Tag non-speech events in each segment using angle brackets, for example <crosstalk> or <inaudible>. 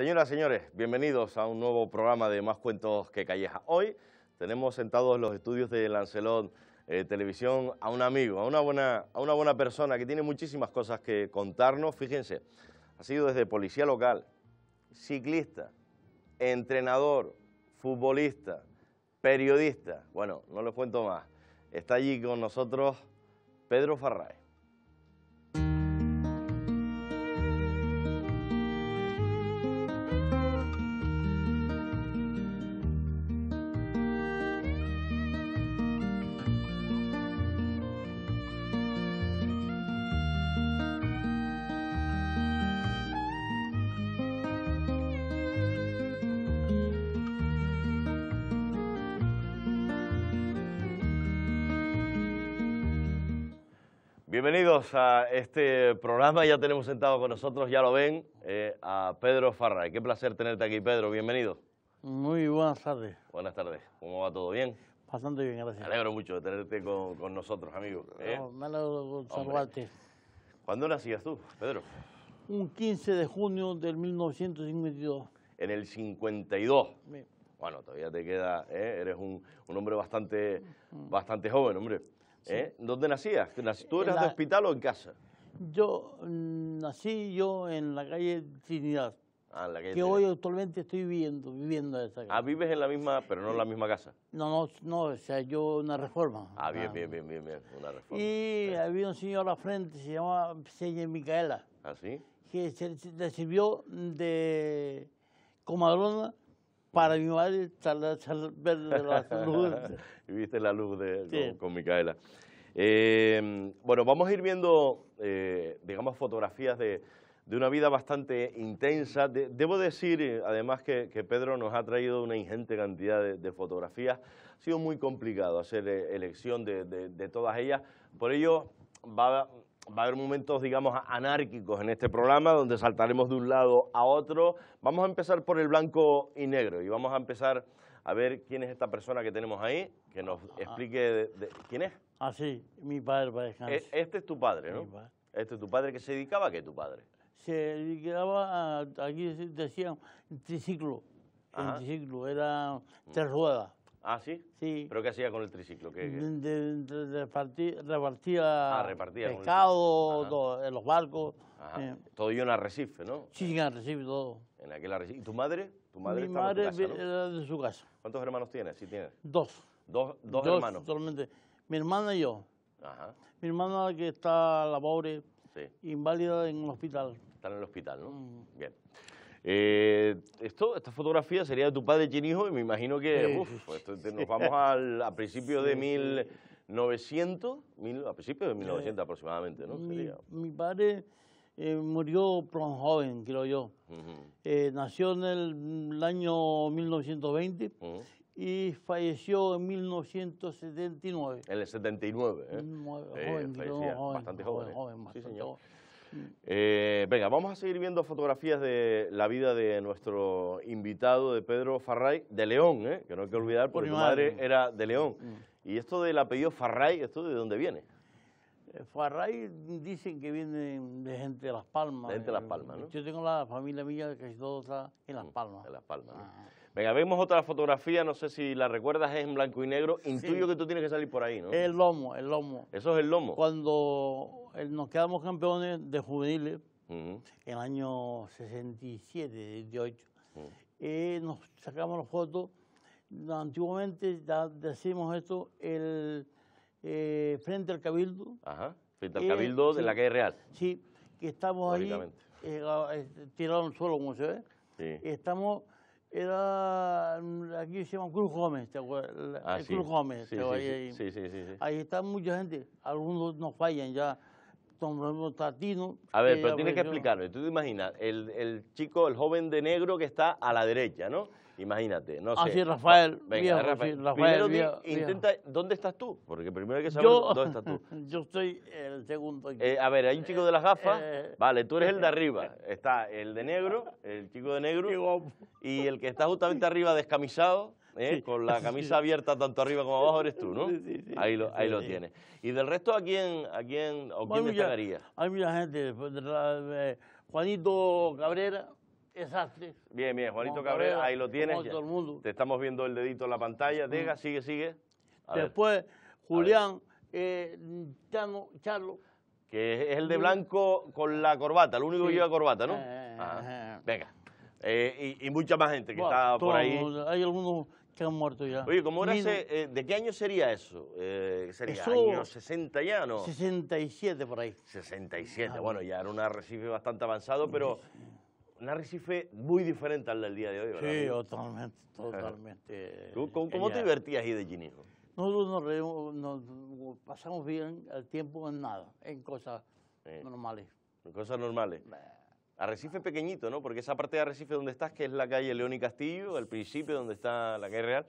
Señoras, y señores, bienvenidos a un nuevo programa de Más Cuentos que Calleja. Hoy tenemos sentados en los estudios de Lancelot eh, Televisión a un amigo, a una, buena, a una buena persona que tiene muchísimas cosas que contarnos. Fíjense, ha sido desde policía local, ciclista, entrenador, futbolista, periodista. Bueno, no les cuento más. Está allí con nosotros Pedro Farray. a este programa. Ya tenemos sentado con nosotros, ya lo ven, eh, a Pedro Farray. Qué placer tenerte aquí, Pedro. Bienvenido. Muy buenas tardes. Buenas tardes. ¿Cómo va todo? ¿Bien? pasando bien, gracias. Me alegro mucho de tenerte con, con nosotros, amigo. ¿eh? No, me alegro de ¿Cuándo nacías tú, Pedro? Un 15 de junio del 1952. En el 52. Bueno, todavía te queda, ¿eh? eres un, un hombre bastante, mm. bastante joven, hombre. ¿Eh? ¿Dónde nacías? ¿Tú eras de hospital o en casa? Yo mm, nací yo en la calle Trinidad. Ah, la que hoy actualmente estoy viviendo, viviendo en esa ah, casa. Ah, vives en la misma, pero no en la misma casa. No, no, no, o sea, yo una reforma. Ah, bien, ah. bien, bien, bien, bien, una reforma. Y había un señor a la frente, se llamaba Señor Micaela. ¿Ah, sí? Que se, le sirvió de comadrona para mi madre ver la <laughs> luz. Viste la luz de, con, Micaela. Eh, bueno, vamos a ir viendo, eh, digamos, fotografías de, de, una vida bastante intensa. debo decir, eh, además, que, que, Pedro nos ha traído una ingente cantidad de, fotografías. Ha sido muy complicado hacer elección de todas ellas. Por ello, va, va a haber momentos, digamos, anárquicos en este programa, donde saltaremos de un lado a otro. Vamos a empezar por el blanco y negro y vamos a empezar a ver quién es esta persona que tenemos ahí, que nos ah. explique de, quién es. Ah, sí, mi padre para e, descansar. Este es tu padre, ¿no? Este es tu padre que se dedicaba a qué, tu padre. Se dedicaba a, aquí decían, triciclo. triciclo era tres ruedas. Ah, sí. Sí. ¿Pero qué hacía con el triciclo? De, repartía, ah, repartía pescado en los barcos. Eh. Todo yo en arrecife, ¿no? Sí, en arrecife, todo. En aquel arrecife. ¿Y tu madre? Tu madre Mi madre en casa, de su casa. ¿Cuántos hermanos tienes? tienes? Dos. Dos, hermanos. Mi hermana y yo. Ajá. Mi hermana que está la pobre, sí. inválida en el hospital. Está en el hospital, ¿no? Mm. Bien. Eh, esto, esta fotografía sería de tu padre Chinijo hijo y me imagino que uf, pues, nos vamos al, a principios de 1900, a principios de 1900 eh, aproximadamente, ¿no? Mi, padre eh, murió pronto joven, creo yo. eh, nació en el, mm, año 1920 y falleció en 1979. En el 79, ¿eh? Joven, creo, joven, bastante joven. ¿eh? sí, señor. Eh, venga, vamos a seguir viendo fotografías de la vida de nuestro invitado de Pedro Farray, de León, ¿eh? que no hay que olvidar porque su madre era de León. Y esto del apellido Farray, ¿esto de dónde viene? Eh, Farray dicen que viene de gente de Las Palmas. De Las Palmas, ¿no? Yo tengo la familia mía, casi todo en Las mm, Palmas. En Las Palmas, ah. Venga, vemos otra fotografía, no sé si la recuerdas, es en blanco y negro. Intuyo que tú tienes que salir por ahí, ¿no? El lomo, el lomo. Eso es el lomo. Cuando eh, nos quedamos campeones de juveniles, en el año 67, 68, eh, nos sacamos las fotos. Antiguamente ya decimos esto, el eh, frente al cabildo. Ajá, frente al cabildo de la calle Real. Sí, que estamos ahí, tirado en el suelo, como se ve. Sí. Estamos era mm, aquí se llama Cruz Gómez, ¿te acuerdas? Ah, el Cruz Gómez, sí, sí, ahí. ahí está mucha gente, algunos nos fallan ya. Tatino. A ver, eh, pero tienes que explicarlo Tú te imaginas, el, el chico, el joven de negro que está a la derecha, ¿no? Imagínate, no ah, sé. Así Rafael, Venga, Rafael. intenta, ¿dónde estás tú? Porque primero hay que saber dónde estás tú. <laughs> Yo estoy el segundo. Eh, a ver, hay un chico de las gafas. Eh, eh, vale, tú eres el de arriba. Está el de negro, el chico de negro. <laughs> Y el que está justamente arriba descamisado, con <laughs> la camisa abierta tanto arriba como abajo eres tú, ¿no? Sí, ahí lo, ahí lo tienes. ¿Y del resto a quién, a quién, o quién hay hay mucha gente. Pues, Juanito Cabrera Exacto. Bien, bien, Juanito Cabrera, ahí lo tienes. Te estamos viendo el dedito en la pantalla. Diga, sigue, sigue. Después, Julián eh, Charlo. Que es el de blanco con la corbata, el único que lleva corbata, ¿no? Eh, eh, ah, eh. Venga. y, mucha más gente que está por ahí. Hay algunos que han muerto ya. Oye, ¿de qué año sería eso? ¿Sería año 60 ya no? 67 por ahí. 67, ah, bueno, ya era un arrecife bastante avanzado, pero un Arrecife muy diferente al del día de hoy, ¿verdad? Sí, totalmente, <laughs> totalmente. ¿Cómo, te divertías ahí de Ginejo? Nosotros nos, pasamos bien el tiempo en nada, en cosas normales. En cosas normales. Arrecife pequeñito, ¿no? Porque esa parte de Arrecife donde estás, que es la calle León y Castillo, al principio donde está la calle Real,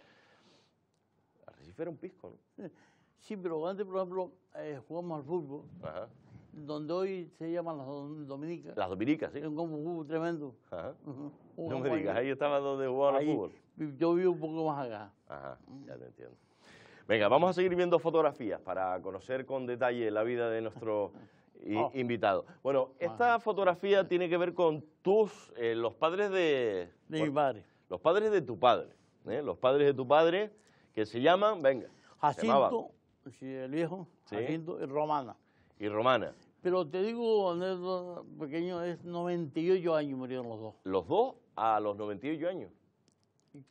Arrecife era un pisco, ¿no? <laughs> Sí, pero antes, por ejemplo, eh, jugamos al fútbol. Ajá donde hoy se llaman las Dominicas. Las Dominicas, sí. un tremendo. Ajá. ahí estaba donde jugaba el fútbol. Yo vivo un poco más acá. Ajá, ya te entiendo. Venga, vamos a seguir viendo fotografías para conocer con detalle la vida de nuestro <laughs> oh. invitado. Bueno, ah. esta fotografía tiene que ver con tus, eh, los padres de... De mi padre. Los padres de tu padre, ¿eh? los padres de tu padre que se llaman, venga. Jacinto, el viejo, Jacinto y Romana y Romana. Pero te digo, Andrés Pequeño, es 98 años murieron los dos. ¿Los dos a los 98 años?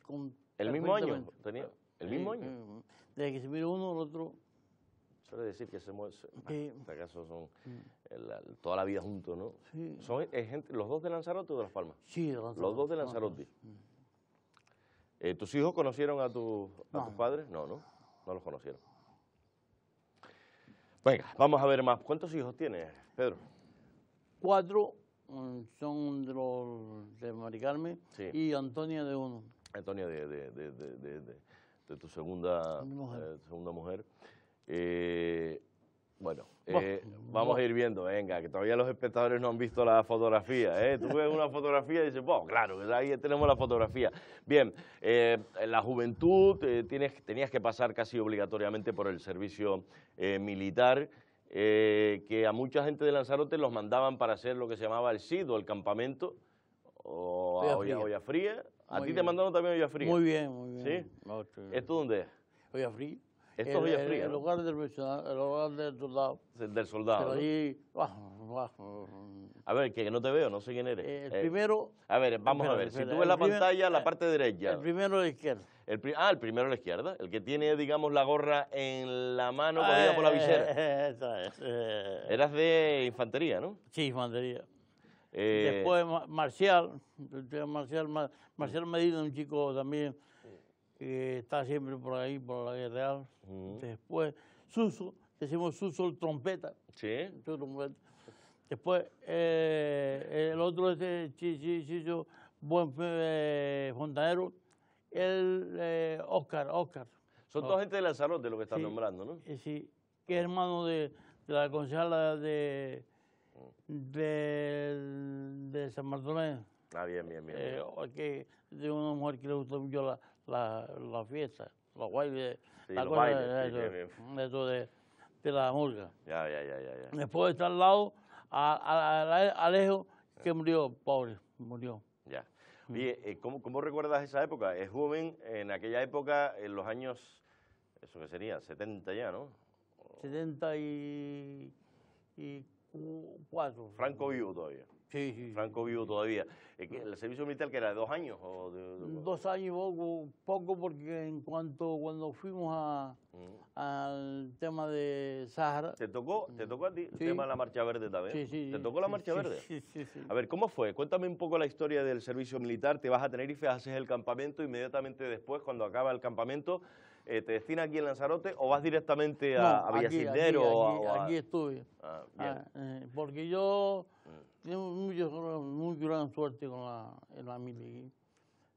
con el mismo año tenía. El mismo año. Desde que se murió uno, el otro suele decir que se muere, en este son toda la vida juntos, ¿no? ¿Son los dos de Lanzarote o de Las Palmas? Sí, de Lanzarote. Los dos de Lanzarote. Eh, ¿Tus hijos conocieron a, a tus padres? No, ¿no? No los conocieron. Venga, vamos a ver más. ¿Cuántos hijos tienes, Pedro? Cuatro mm, son los de Mari y Antonia de uno. Antonia de, tu segunda mujer. segunda mujer. Eh, eh bueno, eh, vamos a ir viendo, venga, que todavía los espectadores no han visto la fotografía. ¿eh? Tú ves una fotografía y dices, bueno, claro, ahí tenemos la fotografía. Bien, eh, la juventud eh, tienes, tenías que pasar casi obligatoriamente por el servicio militar, que a mucha gente de Lanzarote los mandaban para hacer lo que se llamaba el SIDO, el campamento, o a Olla, Fría. a ti te mandaron también a Olla Fría. Muy bien, muy bien. ¿Sí? ¿Esto dónde es? Fría. Esto el, lugar del soldado. El del soldado. Pero ah, ah, ah. a ver, que no te veo, no sé quién eres. El eh, primero. A ver, vamos a ver. Si tú ves la pantalla, la eh, parte derecha. El primero de la izquierda. El ah, el primero a la izquierda. El que tiene, digamos, la gorra en la mano cogida por la eh, visera. Eras de infantería, ¿no? Sí, infantería. Después Marcial, Marcial Medina, un chico también que está siempre por ahí, por la Guerra Real. Después, Suso, decimos Suso el trompeta. Sí. Después, eh, el otro es eh, Chicho, buen eh, el Oscar, eh, Oscar. Son dos gente de de lo que están nombrando, ¿no? Eh, sí, que es hermano de, la concejala de, mm. de, de San Martín. Ah, bien, bien, bien. Eh, que de una mujer que le gustó mucho la, la, la fiesta, los bailes, la los cosa, bailes, eso, de, de, la murga. Ya, ya, ya, ya, ya. Después al lado a, a, Alejo, que murió, pobre, murió. Ya. Oye, eh, ¿cómo, ¿cómo recuerdas esa época? Es joven, en aquella época, en los años, eso que sería, 70 ya, ¿no? 74. Franco vivo todavía. Sí, Franco vivo todavía. Eh, el servicio militar que era de dos años mm, dos años poco, poco porque en cuanto cuando fuimos mm. al tema de Sahara. ¿Te tocó, te tocó a ti el tema de la marcha verde también? Sí, sí. ¿Te tocó la marcha verde? A ver, ¿cómo fue? Cuéntame un poco la historia del servicio militar. Te vas a Tenerife, haces el campamento, inmediatamente después, cuando acaba el campamento, eh, ¿te destina aquí en Lanzarote o vas directamente a, a Aquí, aquí, estuve. porque yo. Mm tengo mucha muy gran suerte con la, en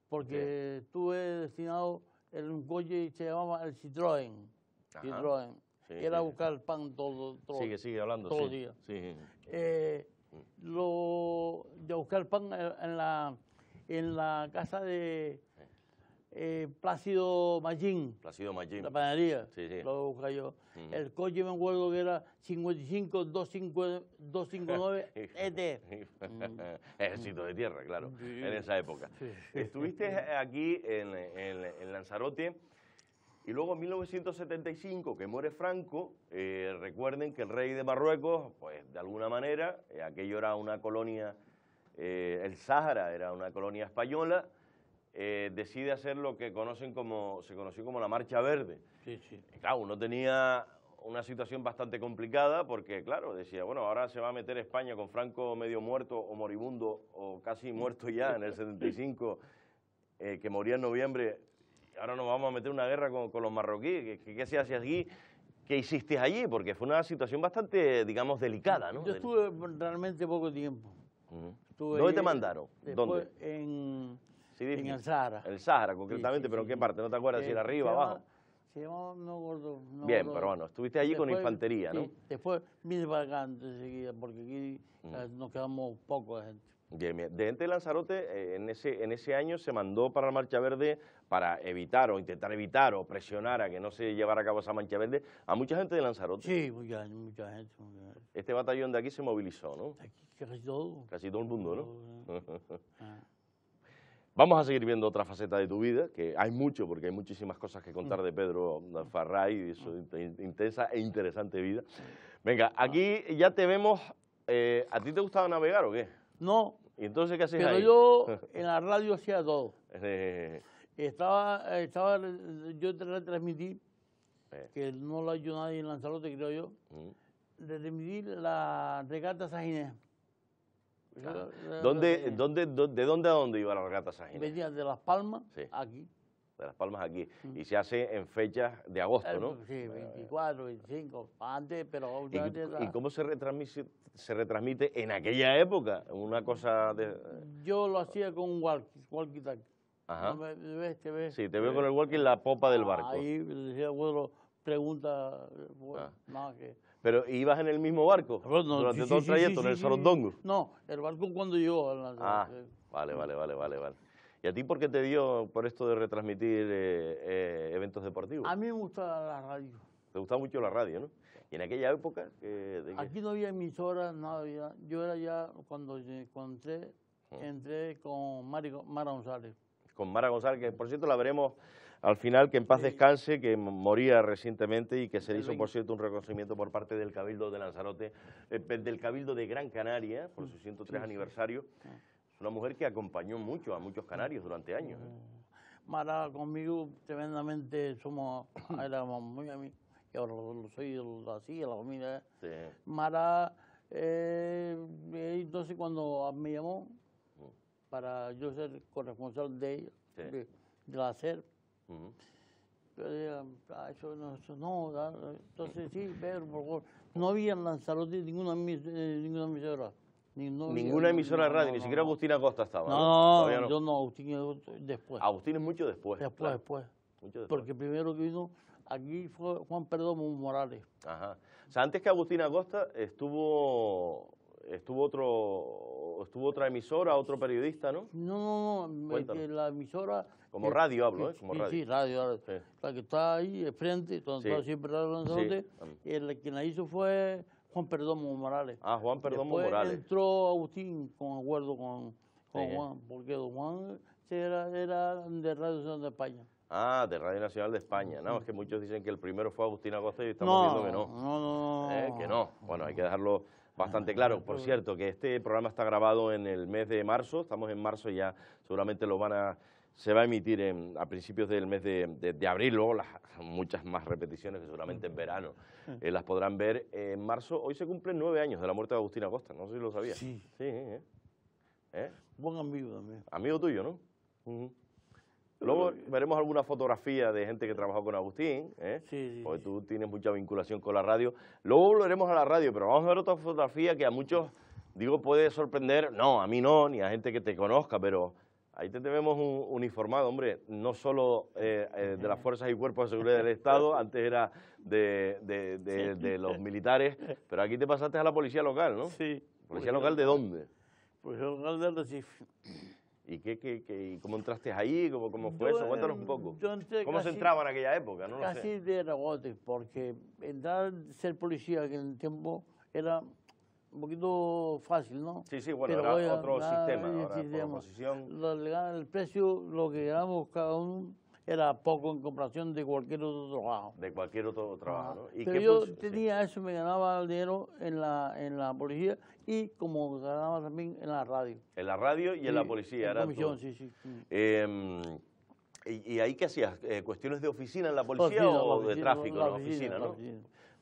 porque estuve destinado en un coche y se llamaba el Citroën. que Era buscar pan todo, todo sigue, sigue hablando, todo sí. día. Eh, mm. lo, de buscar pan en la, en la casa de eh, Plácido Magín Plácido La panadería. Sí, sí. Lo yo. El coche me acuerdo que era 55-259 <laughs> ET. <laughs> Ejército de tierra, claro, en esa época. Estuviste <laughs> aquí en, Lanzarote y luego en 1975, que muere Franco, eh, recuerden que el rey de Marruecos, pues de alguna manera, eh, aquello era una colonia, el Sahara era una colonia española, eh, decide hacer lo que conocen como, se conoció como la Marcha Verde. Eh, claro, uno tenía una situación bastante complicada porque, claro, decía, bueno, ahora se va a meter España con Franco medio muerto o moribundo o casi muerto ya en el 75, <laughs> eh, que moría en noviembre, ahora nos vamos a meter una guerra con, con los marroquíes, ¿qué, qué se hace allí? ¿Qué hiciste allí? Porque fue una situación bastante, digamos, delicada, ¿no? Yo estuve realmente poco tiempo. ¿Dónde te mandaron? ¿Dónde? En en el Sahara. El Sahara, concretamente, pero ¿qué parte? ¿No te acuerdas eh, si era arriba, abajo? Sí, No Gordo. Bien, pero bueno, estuviste allí con infantería, ¿no? Sí, después mil vacantes porque aquí mm. nos quedamos poco de gente. Bien, bien. De gente de Lanzarote, eh, en, ese, en ese año se mandó para la Marcha Verde para evitar o intentar evitar o presionar a que no se llevara a cabo esa Marcha Verde a mucha gente de Lanzarote. Sí, mucha, mucha gente. Mucha Este batallón de aquí se movilizó, ¿no? Aquí casi todo. Casi todo el mundo, ¿no? <laughs> Ah. Vamos a seguir viendo otra faceta de tu vida, que hay mucho, porque hay muchísimas cosas que contar de Pedro Farray y su mm. intensa e interesante vida. Venga, aquí ya te vemos. Eh, ¿A ti te gustaba navegar o qué? No. ¿Y entonces qué hacías pero yo <laughs> en la radio hacía todo. Eh. Estaba, estaba, yo retransmití, eh. que no lo ha hecho nadie en Lanzarote, creo yo, mm. retransmití la regata Sajinés dónde, de dónde a dónde iba la regata San Venía de Las Palmas aquí. De Las Palmas aquí. Mm. Y se hace en fechas de agosto, ¿no? Sí, 24, 25, antes, pero... ¿Y, ¿Y, cómo se retransmite, se retransmite en aquella época? Una cosa de... Eh, Yo lo hacía con un walkie, walkie talkie. Ajá. te Sí, te veo eh, con el walkie en la popa del barco. Ahí decía, bueno, pregunta... Ah. más que pero ibas en el mismo barco durante todo el trayecto, en el Dongo? No, el barco cuando llegó. A ah, eh. vale, vale, vale, vale, vale. ¿Y a ti por qué te dio por esto de retransmitir eh, eh, eventos deportivos? A mí me gustaba la radio. Te gustaba mucho la radio, ¿no? Y en aquella época... Aquí no había emisoras, nada había... Yo era ya, cuando encontré, ah. entré con Mari, Mara González. Con Mara González, que por cierto la veremos al final que en paz descanse, que moría recientemente y que se le hizo, por cierto, un reconocimiento por parte del Cabildo de Lanzarote, eh, del Cabildo de Gran Canaria, por su 103 mm. aniversario. Ah. Es una mujer que acompañó mucho a muchos canarios mm. durante años. ¿eh? Mm. Mara conmigo tremendamente somos, <clears throat> éramos muy amigos, y ahora lo soy así, la familia. ¿eh? Mara, entonces cuando me llamó para yo ser corresponsal de ella, de, la pero eso no, no, entonces sí, pero por favor. No había en Lanzarote ninguna, eh, emisora. ninguna emisora de radio, ni siquiera Agustín Acosta estaba. No, yo no, Agustín después. Agustín es mucho después. Después, después. Porque primero que vino aquí fue Juan Perdomo Morales. Ajá. O sea, antes que Agustín Acosta estuvo estuvo otro estuvo otra emisora, otro periodista, ¿no? No, no, no la emisora... Como radio hablo, ¿eh? Como radio. Sí, radio. La que está ahí, frente, donde siempre eh, la Lanzarote, el que la hizo fue Juan Perdomo Morales. Ah, Juan Perdomo Morales. entró Agustín con acuerdo con, Juan, porque Juan era, era de Radio Nacional de España. Ah, de Radio Nacional de España. No, es que muchos dicen que el primero fue Agustín Acosta y estamos viendo que no. No, no, no. Eh, que no. Bueno, hay que dejarlo bastante claro. Por cierto, que este programa está grabado en el mes de marzo, estamos en marzo y ya seguramente lo van a se va a emitir a principios del mes de, abril, luego las, muchas más repeticiones que seguramente en verano eh, las podrán ver. en marzo, hoy se cumplen nueve años de la muerte de Agustín Acosta, no sé si lo sabías. Sí. Sí, ¿eh? ¿Eh? Buen amigo también. Amigo tuyo, ¿no? Luego veremos alguna fotografía de gente que trabajó con Agustín, ¿eh? sí, porque tú tienes mucha vinculación con la radio. Luego volveremos a la radio, pero vamos a ver otra fotografía que a muchos, digo, puede sorprender. No, a mí no, ni a gente que te conozca, pero ahí te tenemos un, uniformado, hombre, no solo eh, eh, de las Fuerzas y Cuerpos de Seguridad del Estado, <laughs> antes era de, de, los militares, pero aquí te pasaste a la policía local, ¿no? Sí. ¿Policía local de dónde? Policía local de Recife. ¿Y qué, qué, qué, cómo entraste ahí? ¿Cómo, cómo fue eso? Cuéntanos un poco. ¿Cómo se entraba en aquella época? No casi lo sé. de rebote, porque entrar, ser policía en el tiempo era un poquito fácil, ¿no? Sí, sí, bueno, era otro sistema, ahora, el precio, lo que ganamos cada uno, era poco en comparación de cualquier otro trabajo. De cualquier otro trabajo. ¿Y Pero yo tenía eso, me ganaba el dinero en la, en la policía y como ganaba también en la radio. En la radio y en la policía, en era comisión, sí, sí. Em, ¿Y, ahí qué hacías? Eh, ¿Cuestiones de oficina en la policía o de tráfico en la oficina? ¿no?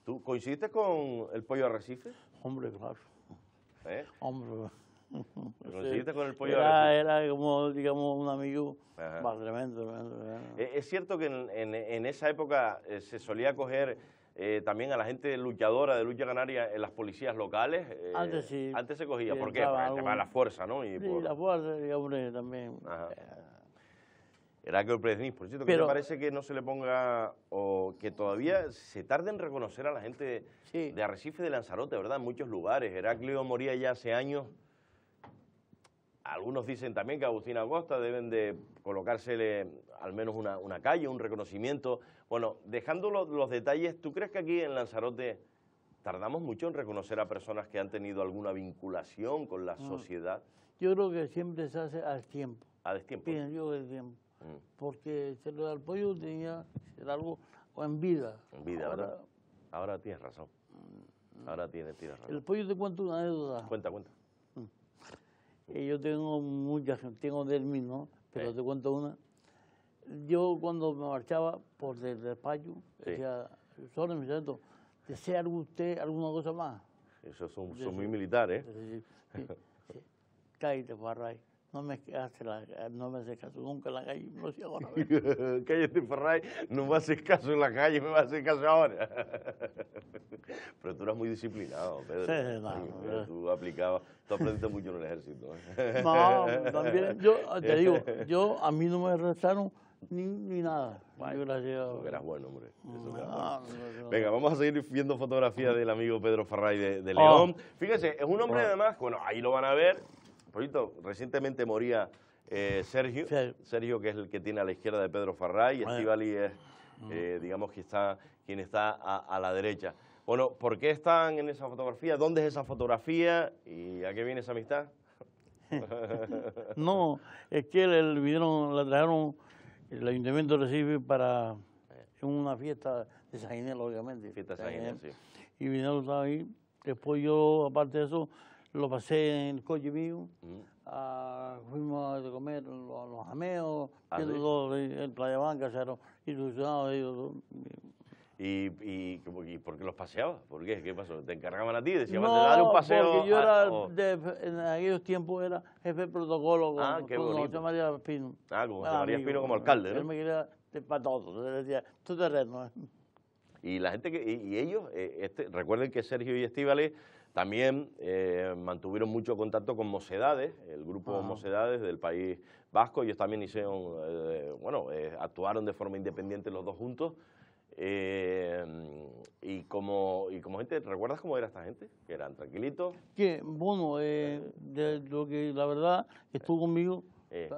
¿Tú coincidiste con el pollo arrecife? Hombre, claro. ¿Eh? Hombre, claro era, como, digamos, un amigo tremendo, eh, Es cierto que en, esa época eh, se solía coger eh, también a la gente luchadora de lucha canaria en las policías locales. antes sí. Antes se cogía, porque ¿por qué? la fuerza, ¿no? Y sí, la fuerza, digamos, también. Era que el por cierto, que Pero, parece que no se le ponga, o que todavía se tarde en reconocer a la gente de Arrecife de Lanzarote, ¿verdad? En muchos lugares. Heraclio moría ya hace años algunos dicen también que Agustín Agosta deben de colocársele al menos una, calle, un reconocimiento. Bueno, dejando los, detalles, ¿tú crees que aquí en Lanzarote tardamos mucho en reconocer a personas que han tenido alguna vinculación con la sociedad? Yo creo que siempre se hace al tiempo. A destiempo. Bien, yo el tiempo. Mm. Porque se lo del pollo tenía que algo en vida. En vida, ahora, ¿verdad? Ahora tienes razón. Mm, mm. Ahora tienes, tienes razón. El pollo te cuento una deuda. Cuenta, cuenta yo tengo muchas, tengo él mismo, pero te cuento una. Yo cuando me marchaba por el despacho, decía, solo mi santo, ¿desea usted alguna cosa más? Esos son, muy militares. ¿eh? Sí, sí. <laughs> Cállate, no me hace la, no me caso nunca en la calle, no sé ahora. <laughs> Cállate, Ferray, no me haces caso en la calle, me va a hacer caso ahora. <laughs> pero tú eras muy disciplinado, Pedro. Sí, pero tú aplicabas, tú aprendiste mucho en el ejército. <laughs> no, también, yo te digo, yo, a mí no me restaron ni, ni nada. Vale. Gracias. Eras bueno, hombre. Venga, vamos a seguir viendo fotografías del amigo Pedro Ferrai de, ah. León. Fíjese, es un hombre ah. además, bueno, ahí lo van a ver, cierto, recientemente moría eh, Sergio, Sergio que es el que tiene a la izquierda de Pedro Farray, y Estivali es, mm. eh, digamos, que está, quien está a, la derecha. Bueno, ¿por qué están en esa fotografía? ¿Dónde es esa fotografía? ¿Y a qué viene esa amistad? <laughs> no, es que le, la trajeron, el ayuntamiento recibe para una fiesta de San obviamente. Fiesta de San eh, sí. Y vinieron ahí. Después yo, aparte de eso, lo pasé en el coche mío, mm. ah, fuimos a comer los, los ameos, ¿Ah, en Playa Banca, y los ¿Y, y, por qué los paseabas? ¿Por qué? ¿Qué pasó? ¿Te encargaban a ti? ¿Decían, no, dar un paseo? porque yo era, de, en aquellos tiempos era jefe de protocolo con, ah, José María Espino. Ah, con José María Espino como alcalde, ¿no? me quería para todo, le decía, tu terreno. Y la gente que, y, ellos, eh, este, recuerden que Sergio y Estíbales también eh, mantuvieron mucho contacto con Mocedades, el grupo Mosedades Mocedades del País Vasco. Ellos también hicieron, eh, bueno, eh, actuaron de forma independiente los dos juntos. y, como, y como gente, ¿recuerdas cómo era esta gente? Que eran tranquilitos. Que, bueno, de lo que la verdad estuvo conmigo, eh,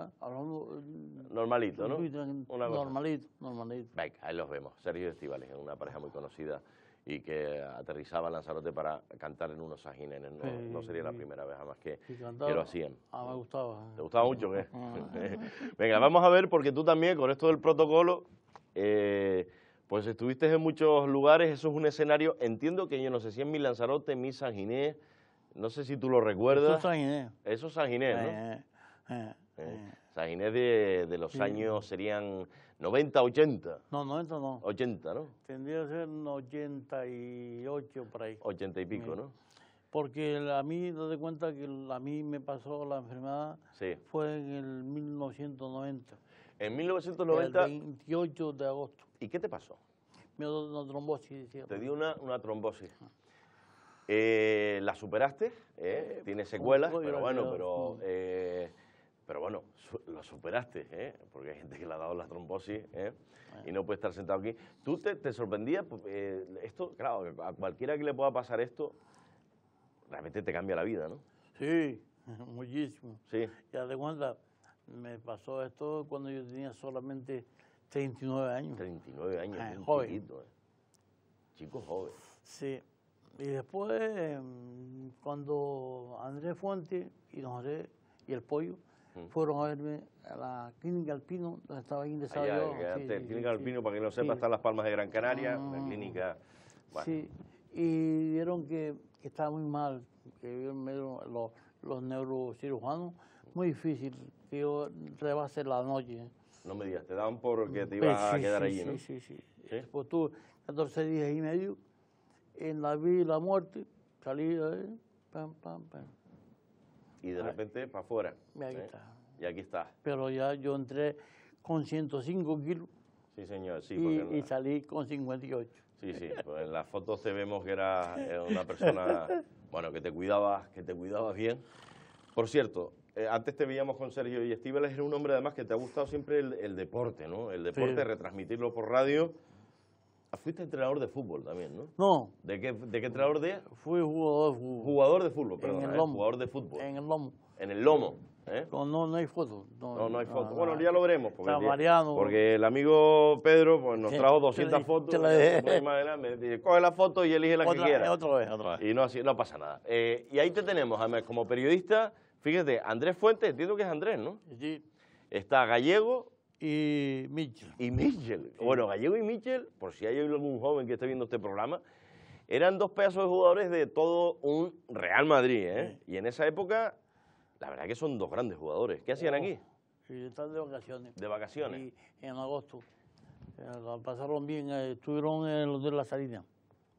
normalito, ¿no? Normalito, normalito. Venga, ahí los vemos. Sergio Estivales, una pareja muy conocida y que aterrizaba Lanzarote para cantar en unos sajines. No, no sería la primera vez jamás que, pero lo hacían. Ah, me gustaba. ¿Te gustaba mucho? Eh? Ah. <laughs> Venga, vamos a ver, porque tú también, con esto del protocolo, eh, pues estuviste en muchos lugares, eso es un escenario, entiendo que yo no sé si es mi Lanzarote, mi San no sé si tú lo recuerdas. Eso es San Eso es San ¿no? Eh, eh de los años serían 90, 80. No, 90 no. 80, ¿no? Tendría que ser 88 por ahí. 80 y pico, ¿no? Porque a mí, date cuenta que a mí me pasó la enfermedad sí. fue en el 1990. En 1990. El 28 de agosto. ¿Y qué te pasó? Me dio una trombosis. Decía. Te dio una, trombosis. Eh, la superaste, eh, eh, tiene pues, secuelas, pues, pero bueno, pero eh, pero bueno, lo superaste, ¿eh? porque hay gente que le ha dado la trombosis ¿eh? y no puede estar sentado aquí. ¿Tú te, te sorprendías? Pues, eh, esto, claro, a cualquiera que le pueda pasar esto, realmente te cambia la vida, ¿no? Sí, <laughs> muchísimo. Sí. Ya te cuenta, me pasó esto cuando yo tenía solamente 39 años. 39 años, un ah, joven. Chiquito, Chico joven. Sí. Y después, em, cuando Andrés Fuente y Don José y el Pollo fueron a verme a la Clínica Alpino, donde estaba ingresado yo. Sí, Clínica Alpino, para que lo sepa, está en Las Palmas de Gran Canaria, la ah. clínica... Sí, y vieron que, estaba muy mal, que los, los neurocirujanos, muy difícil, que yo rebase la noche. No me digas, te daban porque te ibas pues a quedar allí, ¿no? Sí, sí, sí. Después tú 14 días y medio en la vida y la muerte, salí de ahí, pam, pam, pam y de ah, repente para afuera. Y aquí está. Pero ya yo entré con 105 kilos. Sí, señor, sí. Y, salí con 58. Sí, sí, pues en las fotos te vemos que era una persona, <laughs> bueno, que te cuidabas, que te bien. Por cierto, eh, antes te veíamos con Sergio y Estíbales, era un hombre además que te ha gustado siempre el, deporte, ¿no? El deporte, retransmitirlo por radio Fuiste entrenador de fútbol también, ¿no? No. ¿De qué, de qué entrenador de? Fui jugador de fútbol. Jugador de fútbol, perdón. En el ¿eh? lomo. Jugador de fútbol. En el lomo. En el lomo. ¿eh? No, no, hay fotos. No, no, hay fotos. bueno, ya lo veremos. Porque, está Mariano. Porque el amigo Pedro pues, nos trajo 200 fotos. Te pues, dice, coge la foto y elige la que quieras. Otra vez, otra vez. Y no, pasa nada. Eh, y ahí te tenemos, además, como periodista, fíjate, Andrés Fuentes, entiendo que es Andrés, ¿no? Sí. Está Gallego, y Mitchell. Y Mitchell. Bueno, Gallego y Mitchell, por si hay algún joven que esté viendo este programa, eran dos pedazos de jugadores de todo un Real Madrid, ¿eh? Y en esa época, la verdad que son dos grandes jugadores. ¿Qué hacían aquí? Sí, están de vacaciones. De vacaciones. Y en agosto. Eh, pasaron bien, eh, estuvieron en los de la Salina.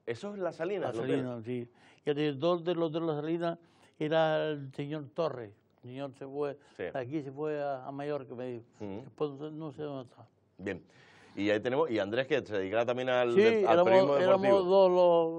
¿Eso es la Salina? La Salina, sí. Y el director de los de la Salina era el señor Torres señor se fue, aquí se fue a, Mallorca, me dijo. Después no sé dónde está. Bien. Y ahí tenemos, y Andrés que se dedicará también al, sí, de, al éramos, dos,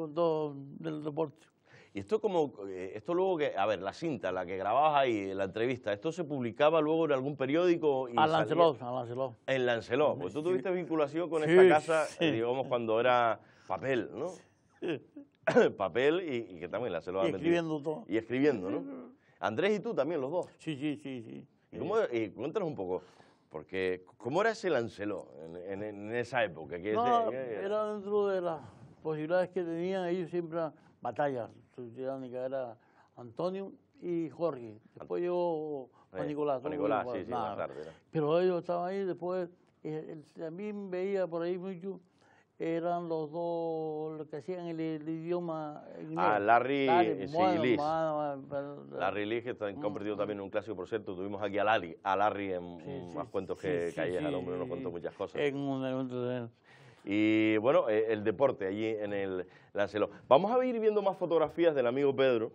los, dos del deporte. Y esto como, eh, esto luego que, a ver, la cinta, la que grababas ahí, la entrevista, ¿esto se publicaba luego en algún periódico? a Lancelot, a Lancelot. En Lancelot, pues tú tuviste vinculación con esta casa, eh, digamos, cuando era papel, ¿no? <coughs> papel y, que también Lancelot... Y escribiendo todo. Y escribiendo, ¿no? Andrés y tú también, los dos. Sí, sí, sí. sí. ¿Y eh, cuéntanos un poco, porque ¿cómo era ese Lancelot en, esa época? no, era dentro de las posibilidades que tenían ellos siempre batallas. Su era Antonio y Jorge. Después llegó Juan eh, Nicolás. Nicolás, sí, sí, más tarde. Pero ellos estaban ahí, después a eh, mí también veía por ahí mucho eran los dos que hacían el, idioma inglés. Ah, Larry, Larry eh, Liz. Larry Liz que están convertido también en mm, mm. un clásico, por cierto. Tuvimos aquí a Larry, a Larry en más cuentos que, que ayer, el hombre nos contó muchas cosas. En un evento de Y bueno, eh, el, deporte allí en el Lancelot. Vamos a ir viendo más fotografías del amigo Pedro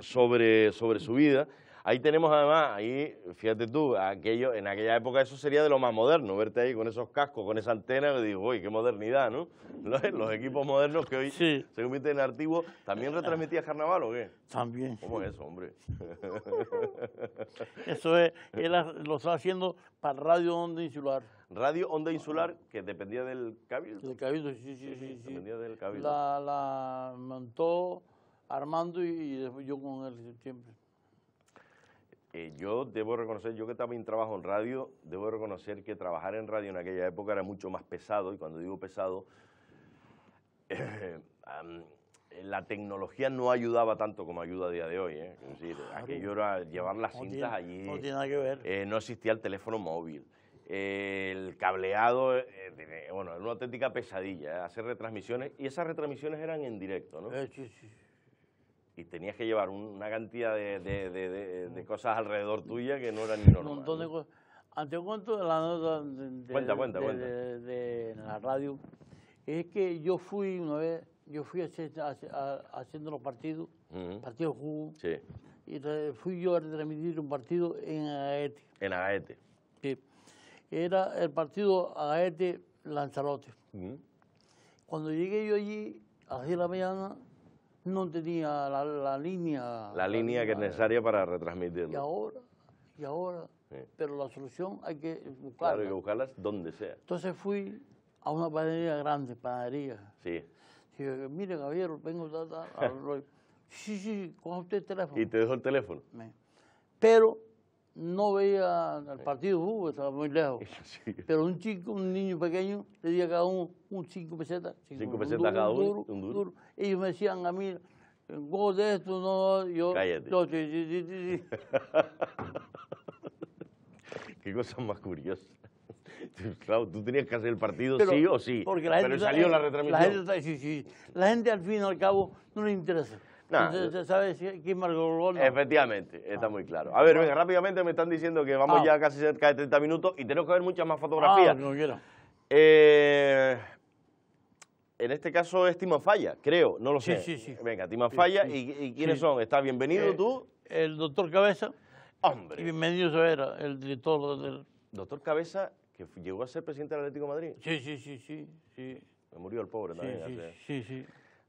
sobre, sobre su vida. Ahí tenemos además, ahí, fíjate tú, aquello, en aquella época eso sería de lo más moderno, verte ahí con esos cascos, con esa antena, que digo, uy, qué modernidad, ¿no? <laughs> Los, equipos modernos que hoy se convierten en artiguos, ¿también retransmitía carnaval o qué? También. ¿Cómo es eso, hombre? <laughs> eso es, él lo está haciendo para Radio Onda Insular. Radio Onda Insular, que dependía del Cabildo. Del Cabildo, sí, sí, sí. Dependía del Cabildo. La, montó Armando y, y yo con él siempre. Eh, yo debo reconocer, yo que también trabajo en radio, debo reconocer que trabajar en radio en aquella época era mucho más pesado, y cuando digo pesado, <laughs> eh, la tecnología no ayudaba tanto como ayuda a día de hoy. ¿eh? Es decir, aquello era llevar las cintas allí. No no existía el teléfono móvil. el cableado, bueno, era una auténtica pesadilla, hacer retransmisiones, y esas retransmisiones eran en directo, ¿no? sí, sí y tenías que llevar una cantidad de, cosas alrededor tuya que no eran ni normal. Un montón de cosas. Ante cuento la nota de, la radio, es que yo fui una vez, yo fui haciendo los partidos, partido partidos y fui yo a transmitir un partido en Agaete. En Agaete. Sí. Era el partido Agaete-Lanzarote. Cuando llegué yo allí, a las 10 de la mañana, no tenía la, línea. La línea que es necesaria para retransmitirlo. Y ahora, y ahora. Pero la solución hay que buscarla. Claro, hay que buscarlas donde sea. Entonces fui a una panadería grande, panadería. Sí. Dije, mire, caballero, vengo a... <laughs> sí, sí, coja usted el teléfono. Y te dejo el teléfono. Pero no veía el partido estaba muy lejos. <laughs> Pero un chico, un niño pequeño, le di a cada uno un cinco pesetas. Cinco, pesetas cada uno. un duro. Ellos me decían a mí, go de esto, no, yo. Cállate. sí, sí, <laughs> Qué cosa más curiosa. <laughs> Claro, tú tenías que hacer el partido sí o sí. Porque pero salió la retransmisión. La gente, sí, sí. la gente al fin y al cabo no le interesa. Eh, ¿Sabes quién Efectivamente, está ah. muy claro. A ver, venga, rápidamente me están diciendo que vamos ah. ya casi cerca de 30 minutos y tenemos que ver muchas más fotografías. Ah, eh, en este caso es Tima Falla, creo, no lo sé. Sí, sí, Venga, tima Falla, ¿Y, quiénes son? ¿Está bienvenido eh, tú? El doctor Cabeza. Hombre. Y bienvenido era, el director del... Doctor Cabeza, que llegó a ser presidente del Atlético de Madrid. Sí, sí, sí, sí. Me murió el pobre también. sí. sí.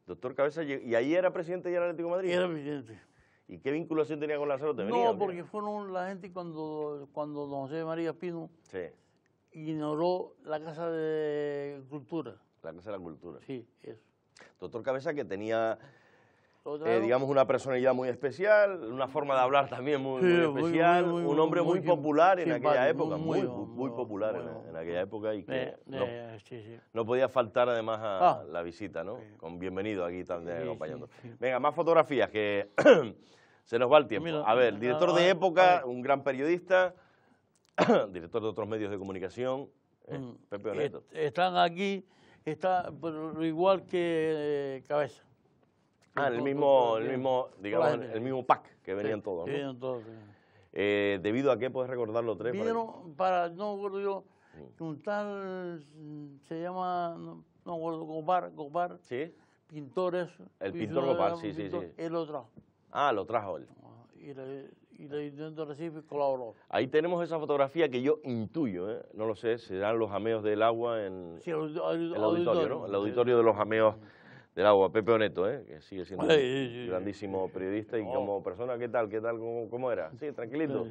Doctor Cabeza, ¿y ahí era presidente del Atlético de Madrid? Era presidente. ¿Y qué vinculación tenía con la salud? No, porque fueron la gente cuando, cuando don José María Pino ignoró la Casa de Cultura. La Casa de la Cultura. Sí, eso. Doctor Cabeza que tenía eh, digamos, una personalidad muy especial, una forma de hablar también muy, especial, un hombre muy, popular en aquella época, muy, muy, popular en, aquella época y que no, podía faltar además a ah. la visita, ¿no? Con bienvenido aquí también acompañando. Venga, más fotografías que <coughs> se nos va el tiempo. a ver, director de época, un gran periodista, <coughs> director de otros medios de comunicación, eh, mm. Pepe Oneto. Están aquí, está igual que eh, Cabeza. Ah, el mismo, el mismo, digamos, el mismo pack que venían todos. Eh, ¿Debido a qué puedes recordar los tres? Primero, para, no recuerdo yo, un tal se llama, no, no recuerdo, Gopar, Gopar. Sí. Pintores. El pintor Gopar, sí, sí, sí. Él lo trajo. Ah, lo trajo él. Y la, y intento colaboró. Ahí tenemos esa fotografía que yo intuyo, ¿eh? no lo sé, serán los jameos del agua en, el, auditorio, auditorio, ¿no? El auditorio de los jameos del agua. Pepe Oneto, ¿eh? que sigue siendo grandísimo periodista y como persona, ¿qué tal? ¿Qué tal? ¿Cómo, era? Sí, tranquilito.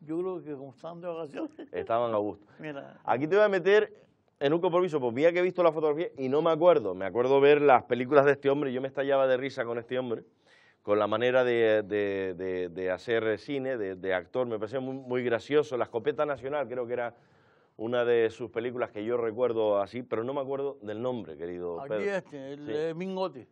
Yo creo que como estaban de Estaban a gusto. Mira. Aquí te voy a meter en un compromiso, pues mira que he visto la fotografía y no me acuerdo. Me acuerdo ver las películas de este hombre yo me estallaba de risa con este hombre, con la manera de, de, hacer cine, de, actor. Me parecía muy, muy gracioso. La escopeta nacional, creo que era una de sus películas que yo recuerdo así, pero no me acuerdo del nombre, querido Aquí este, el Mingote.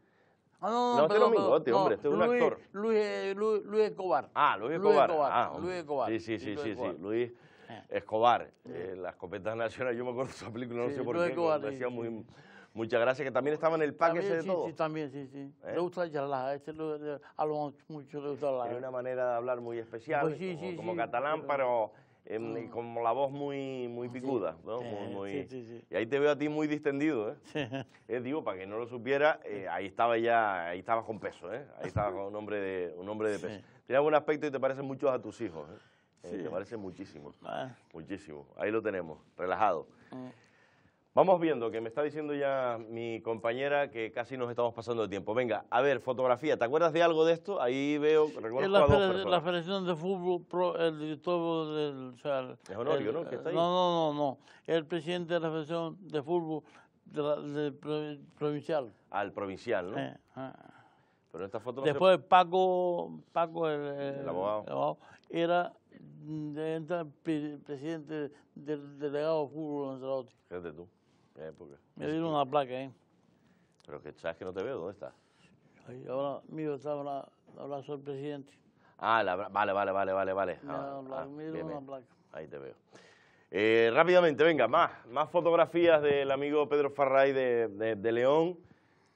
Ah, no, no, no, no este no es Mingote, hombre, este es un actor. Luis, eh, Luis, Luis, Escobar. Ah, Luis Escobar. Luis Escobar. Ah, Luis Escobar. Sí, sí, sí, sí, sí, Luis eh. Escobar. Eh, la escopeta nacional, yo me acuerdo de esa película, no sé por qué, Escobar, me muy... Muchas gracias, que también estaba en el pack ese de sí, todo. Sí, también, sí, sí. me ¿Eh? Le gusta charlar, este, a los muchos le gusta hablar. Tiene una manera de hablar muy especial, pues como catalán, pero Ah. como la voz muy, muy picuda, y ahí te veo a ti muy distendido, ¿eh? <laughs> eh digo, para que no lo supiera, eh, ahí estaba ya, ahí estaba con peso, ¿eh? Ahí estaba con un hombre de, un hombre de peso. tiene buen aspecto y te parece mucho a tus hijos, ¿eh? eh te parece muchísimo, ah. muchísimo. Ahí lo tenemos, relajado. Vamos viendo, que me está diciendo ya mi compañera que casi nos estamos pasando de tiempo. Venga, a ver, fotografía, ¿te acuerdas de algo de esto? Ahí veo, recuerdo la, la Federación de Fútbol, pro, el director del... O es honorio, el, ¿no? Que está ahí. No, no, no, no, el presidente de la Federación de Fútbol de la, provincial. Al provincial, ¿no? Ah. Pero esta foto Después Paco, Paco el, abogado. era el presidente del delegado de fútbol en Fíjate tú. Me dieron una este, placa ahí. Pero que sabes que no te veo, ¿dónde está Ahí, ahora, mío, está ahora, abrazo del presidente. Ah, la, vale, vale, vale, vale, vale. Ah, ah, una placa. Ahí te veo. Eh, rápidamente, venga, más, más fotografías del amigo Pedro Farray de, de, León.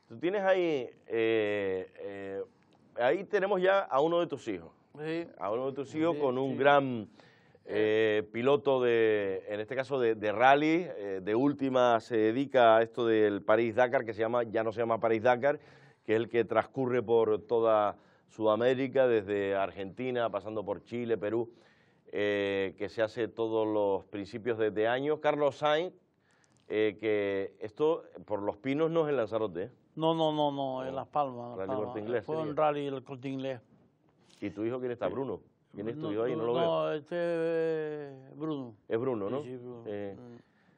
Tú tienes ahí, eh, eh, ahí tenemos ya a uno de tus hijos. Sí. A uno de tus hijos con un gran eh, piloto de, en este caso de, rally, eh, de última se dedica a esto del París-Dakar, que se llama, ya no se llama París-Dakar, que es el que transcurre por toda Sudamérica, desde Argentina, pasando por Chile, Perú, eh, que se hace todos los principios de, de año. Carlos Sainz, que esto por los pinos no es el Lanzarote. No, no, no, no, en Las Palmas. Fue un rally el Corte Inglés. ¿Y tu hijo quién está, Bruno? ¿Quién estudió ahí? No lo veo. No, este es Bruno. Es Bruno, ¿no? Sí, sí Bruno. Mm.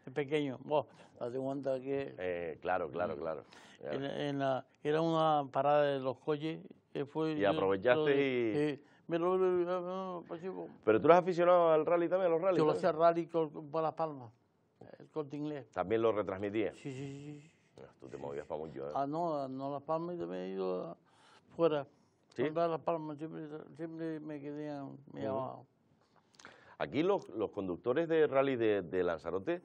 es pequeño. Oh, hace cuenta que... Eh, claro, claro, claro. En, la, era una parada de los coches. Eh, y aprovechaste y... me lo, Pero tú eres aficionado al rally también, a los rallies. Yo lo hacía rally con, Las Palmas, el corte inglés. ¿También lo retransmitía? Sí, sí, sí. tú te movías para mucho. ¿eh? Ah, no, no Las Palmas también he ido fuera. ¿Sí? siempre, me quedé abajo. Aquí los, los, conductores de rally de, de, Lanzarote,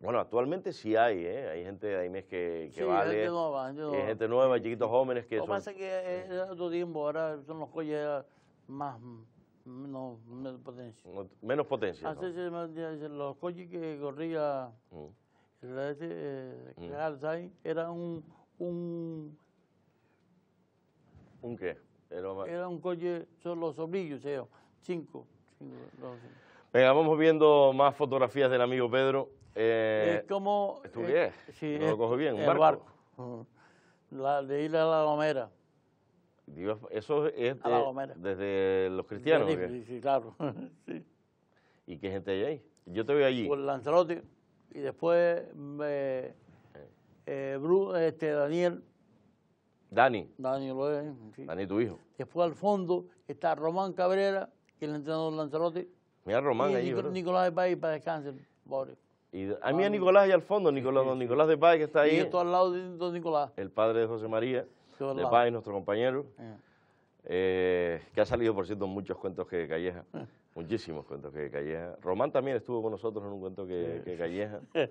bueno, actualmente sí hay, ¿eh? Hay gente de Aimés que, que vale. Gente nueva, Hay gente nueva, chiquitos jóvenes que Lo que pasa que es otro tiempo, ahora son los coches más... menos potencia. Menos potencia. Antes ¿no? los coches que corría el este, eh, era un, un... ¿Un qué? Era un coche, son los sobrillos cinco. Venga, vamos viendo más fotografías del amigo Pedro. Eh, es como... Estuve eh, sí, lo bien, un el barco. De ir a La, de La Gomera. eso es desde los cristianos. sí, claro. <laughs> sí. ¿Y qué gente hay ahí? Yo te veo allí. Por Lanzarote y después eh, este, Daniel Dani. Dani lo Dani, tu hijo. Después al fondo está Román Cabrera, que es el entrenador de Lanzarote. Mira Román y ahí. Nicolás, Nicolás de País para descansar, pobre. Y a mí a Nicolás y al fondo, Nicolás, don Nicolás de Paz que está ahí. Y esto al lado de don Nicolás. El padre de José María, de Paz, nuestro compañero, eh. Eh, que ha salido, por cierto, muchos cuentos que Calleja, eh. muchísimos cuentos que Calleja. Román también estuvo con nosotros en un cuento que, que Calleja. <laughs>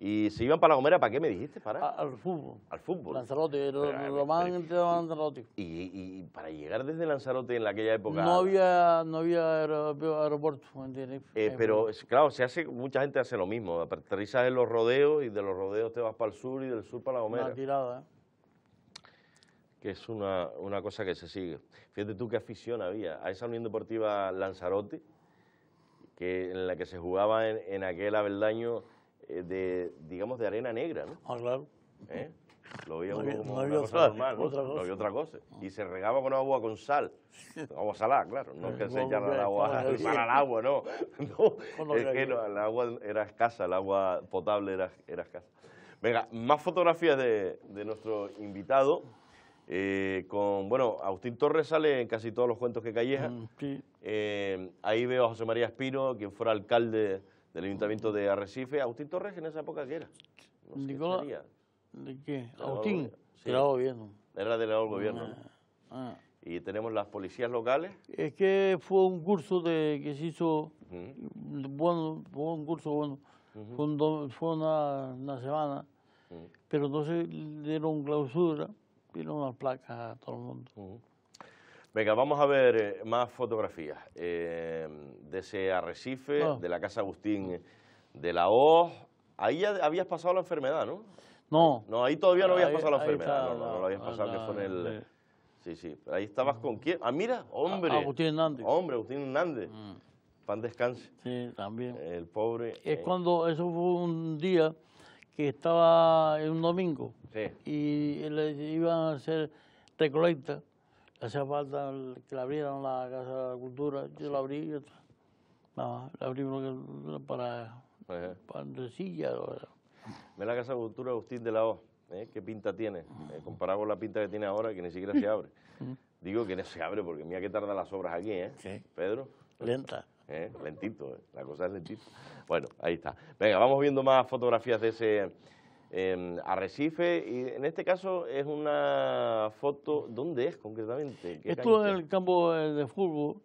Y se iban para la Gomera, ¿para qué me dijiste? Para al fútbol. Al fútbol. Lanzarote, lo Lanzarote. Y, para llegar desde Lanzarote en aquella época. No había, no había aeropuerto, en eh, eh, pero claro, se hace, mucha gente hace lo mismo. Aterrizas en los rodeos y de los rodeos te vas para el sur y del sur para la Gomera. Una tirada, ¿eh? Que es una, una cosa que se sigue. Fíjate tú qué afición había a esa Unión Deportiva Lanzarote, que, en la que se jugaba en, en aquel Abeldaño eh, de, digamos, de arena negra, ¿no? Ah, claro. Lo otra, normal, cosa. otra cosa. Ah. Y se regaba con agua con sal, agua salada, claro. No es que eh, se echara el agua <laughs> para el agua, no. <laughs> es que el agua era escasa, el agua potable era, era escasa. Venga, más fotografías de, nuestro invitado. Eh, con, bueno, Agustín Torres sale en casi todos los cuentos que calleja. Mm, ahí veo a José María Espino, quien fuera alcalde del Ayuntamiento de Arrecife. Agustín Torres, en esa época, que era? ¿De qué? Agustín. Sí. Era gobierno. Era del gobierno. Ah, ah. ¿Y tenemos las policías locales? Es que fue un curso de, que se hizo, bueno, fue un curso bueno, fue, una, semana, pero entonces dieron clausura, dieron las placas a todo el mundo. Venga, vamos a ver eh, más fotografías eh, de ese arrecife, ah. de la Casa Agustín eh, de la O. Ahí ya habías pasado la enfermedad, ¿no? No. No, ahí todavía no habías pasado la enfermedad. no, no, no, lo habías pasado, que fue en el... Sí, sí. ahí estabas con mm. quién. Ah, mira, hombre. Agustín Hernández. Hombre, Agustín Hernández. Mm. Pan descanse. Sí, también. El pobre. Es cuando, eso fue un día que estaba en un domingo. Sí. Y le iban a hacer recolecta hacía falta que la abrieran la Casa de Cultura, yo la abrí, no, la abrí para, Ajá. para de Ve la Casa de Cultura Agustín de la O, ¿eh? ¿qué pinta tiene? Eh, comparado con la pinta que tiene ahora, que ni siquiera se abre. Mm. Digo que no se abre porque mira que tardan las obras aquí, ¿eh? Pedro. Lenta. ¿Eh? Lentito, ¿eh? la cosa es lentito. Bueno, ahí está. Venga, vamos viendo más fotografías de ese eh, Arrecife, y en este caso es una foto, ¿dónde es concretamente? Esto en el campo eh, de fútbol,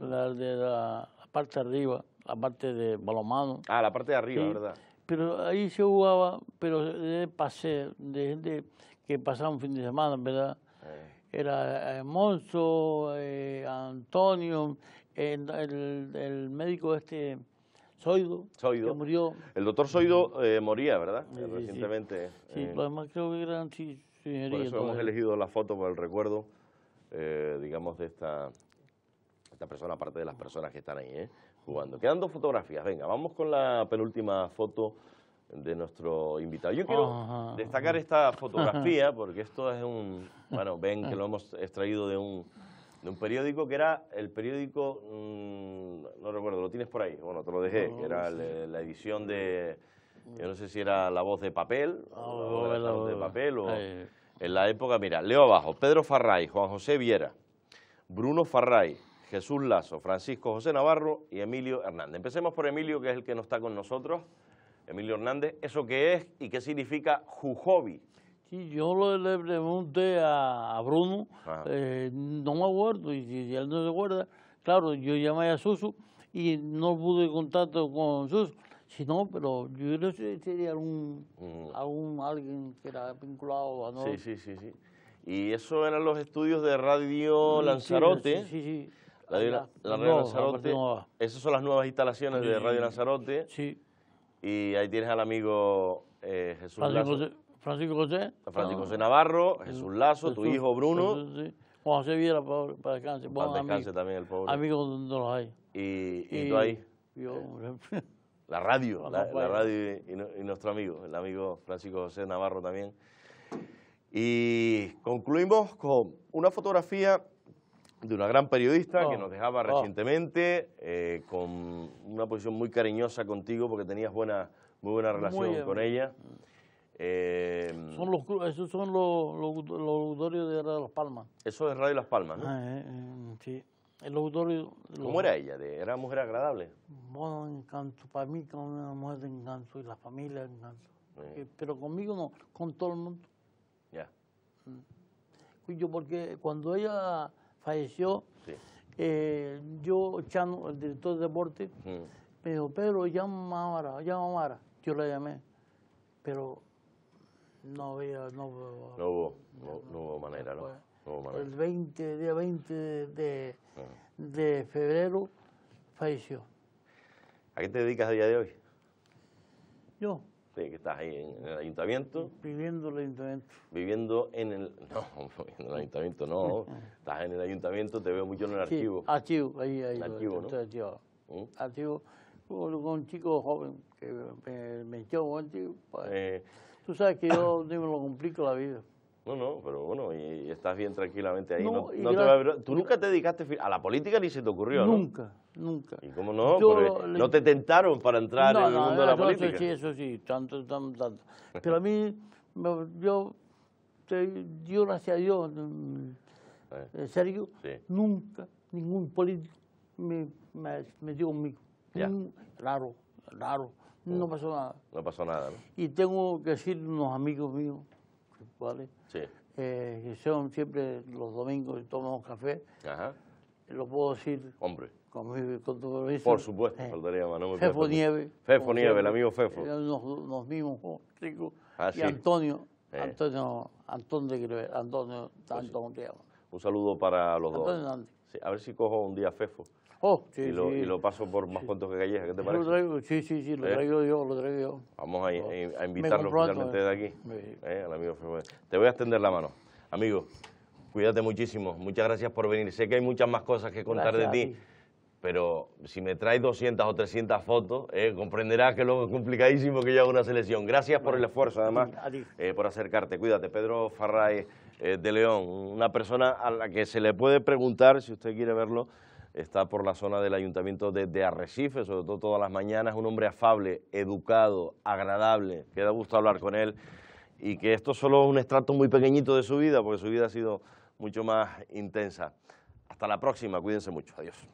la de la parte de arriba, la parte de balomano. Ah, la parte de arriba, ¿verdad? Pero ahí se jugaba, pero de paseo, de gente que pasaba un fin de semana, ¿verdad? Eh. Era eh, Monzo, Antonio, el médico este Soido, que murió. El doctor Soido eh, moría, ¿verdad? Recientemente. Sí, además eh. creo que eran sí, Por eso hemos elegido la foto por el recuerdo, eh, digamos, de esta, esta persona, aparte de las personas que están ahí, jugando. Quedan dos fotografías, venga, vamos con la penúltima foto de nuestro invitado. Yo quiero destacar esta fotografía <laughs> porque esto es un, bueno, ven que lo hemos extraído de un de un periódico que era el periódico, mm, no recuerdo, lo tienes por ahí, bueno, te lo dejé, que era la, edición de, mm. yo no sé si era La Voz de Papel, ah, la, Voz de Papel, o eh. en la época, mira, leo abajo, Pedro Farray, Juan José Viera, Bruno Farray, Jesús Lazo, Francisco José Navarro y Emilio Hernández. Empecemos por Emilio, que es el que no está con nosotros, Emilio Hernández, ¿eso qué es y qué significa Jujobi? Sí, yo le, pregunté a, Bruno, eh, no me acuerdo, y si él no se acuerda, claro, yo llamé a Susu y no pude contacto con Susu. Si no, pero yo no sé sería algún, mm. algún alguien que era vinculado o ¿no? Sí, sí, sí, Y eso eran los estudios de Radio Lanzarote. Sí, sí, sí. la, Radio Lanzarote. Esas son las nuevas instalaciones de Radio Lanzarote. Sí. Y ahí tienes al amigo eh, Jesús Francisco José. Francisco José Navarro, Jesús Lazo, tu hijo Bruno. Juan José Viera, para, para descanse. Para bueno, también el pobre. Amigos donde los hay. ¿Y, tú ahí? Yo, <laughs> La radio, la, radio y, nuestro amigo, el amigo Francisco José Navarro también. Y concluimos con una fotografía de una gran periodista que oh, nos dejaba oh. recientemente, eh, con una posición muy cariñosa contigo porque tenías buena, muy buena relación con ella. Eh, son los, esos son los, los, de Radio Las Palmas. Eso es Radio Las Palmas, ¿no? Ah, eh, eh, sí. El auditorio. ¿Cómo era ella? ¿Era mujer agradable? Bueno, encanto. Para mí, como una mujer de encanto y la familia de encanto. Eh, pero conmigo no, con todo el mundo. Ya. Mm. porque cuando ella falleció, yo, Chano, el director de deporte, mm. me dijo: Pedro, llama ahora, llama Yo la llamé. Pero no había, no, hubo, manera, ¿no? manera. El 20, día 20 de, ah. de febrero falleció. ¿A qué te dedicas a día de hoy? Yo. Sí, que estás ahí en el ayuntamiento. Viviendo en el ayuntamiento. Viviendo en el... <laughs> No, en el ayuntamiento no. <laughs> estás en el ayuntamiento, te veo mucho en el sí, archivo. Archivo, ahí, ahí. Archivo, ¿no? Archivo. ¿Mm? archivo. Con un chico joven que me, echó un archivo pues. eh, Tú sabes que yo no me lo complico la vida. No, no, pero bueno, y, estás bien tranquilamente ahí. tú nunca te dedicaste a la política ni se te ocurrió, nunca, ¿no? Nunca, nunca. ¿Y cómo no? no te tentaron para entrar en el mundo de la política. Eso sí, eso sí, tanto, tanto, tanto. Pero a mí, yo, te, gracias a Dios, mm, eh. en serio, nunca ningún político me, me un conmigo. Ya. raro, raro. No pasó nada. No pasó nada, ¿no? Y tengo que decir unos amigos míos, ¿vale? Sí. Eh, que son siempre los domingos y tomamos café. Ajá. Lo puedo decir. Hombre. Con, mi, con tu permiso. Por supuesto, eh, faltaría más. No Fefo Nieve. Fefo Nieve, el amigo Fefo. Nos, nos vimos chicos. Ah, y Antonio, eh. Antonio, Antón de Grever, Antonio, pues Antonio, Antonio, Un saludo para los dos. Antonio. Sí, a ver si cojo un día Fefo. Oh, y, lo, paso por más cuantos que Calleja, ¿qué te parece? Lo traigo, sí, sí, sí, lo ¿Eh? traigo yo, lo traigo yo. Vamos a, oh. eh, a, invitarlo finalmente de aquí, eh. Te voy a extender la mano. Amigo, cuídate muchísimo, muchas gracias por venir. Sé que hay muchas más cosas que contar de ti pero si me traes 200 o 300 fotos, comprenderás que luego es complicadísimo que yo haga una selección. Gracias por el esfuerzo, además, por acercarte. Cuídate, Pedro Farray de León, una persona a la que se le puede preguntar, si usted quiere verlo, está por la zona del ayuntamiento de, Arrecife, sobre todo todas las mañanas, un hombre afable, educado, agradable, que da gusto hablar con él y que esto solo un extracto muy pequeñito de su vida, porque su vida ha sido mucho más intensa. Hasta la próxima, cuídense mucho, adiós.